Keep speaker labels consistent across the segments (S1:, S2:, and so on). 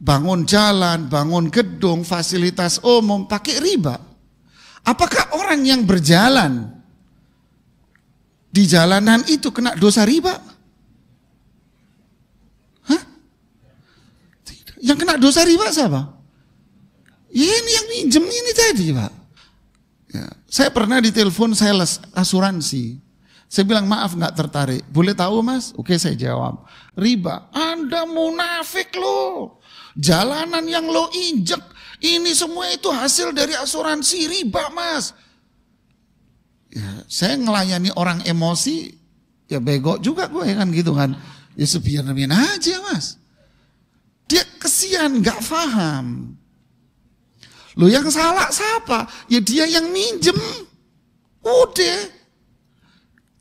S1: bangun jalan, bangun gedung, fasilitas umum pakai riba. Apakah orang yang berjalan di jalanan itu kena dosa riba? Hah? Yang kena dosa riba siapa? Ya ini yang minjem ini tadi, Pak. Ya. Saya pernah ditelepon sales asuransi. Saya bilang maaf nggak tertarik. Boleh tahu mas? Oke saya jawab. Riba, anda munafik loh. Jalanan yang lo injek, ini semua itu hasil dari asuransi riba mas. Ya, saya ngelayani orang emosi, ya bego juga gue ya kan gitu kan. Ya sebiar aja mas. Dia kesian, nggak paham. Lo yang salah siapa? Ya dia yang minjem. Udah.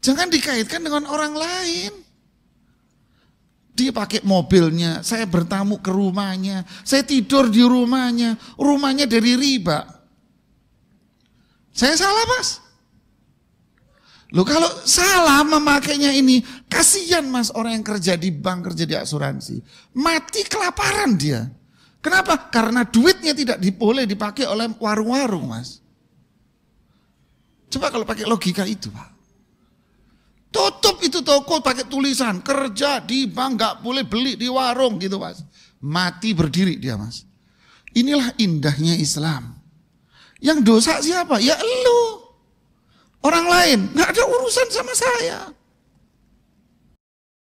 S1: Jangan dikaitkan dengan orang lain. Dia pakai mobilnya, saya bertamu ke rumahnya, saya tidur di rumahnya, rumahnya dari riba. Saya salah mas? Loh kalau salah memakainya ini, kasihan mas orang yang kerja di bank, kerja di asuransi. Mati kelaparan dia. Kenapa? Karena duitnya tidak boleh dipakai oleh warung-warung, Mas. Coba kalau pakai logika itu, Pak. Tutup itu toko pakai tulisan, kerja di bank, nggak boleh beli di warung gitu mas. Mati berdiri dia mas. Inilah indahnya Islam. Yang dosa siapa? Ya lu. Orang lain, nggak ada urusan sama saya.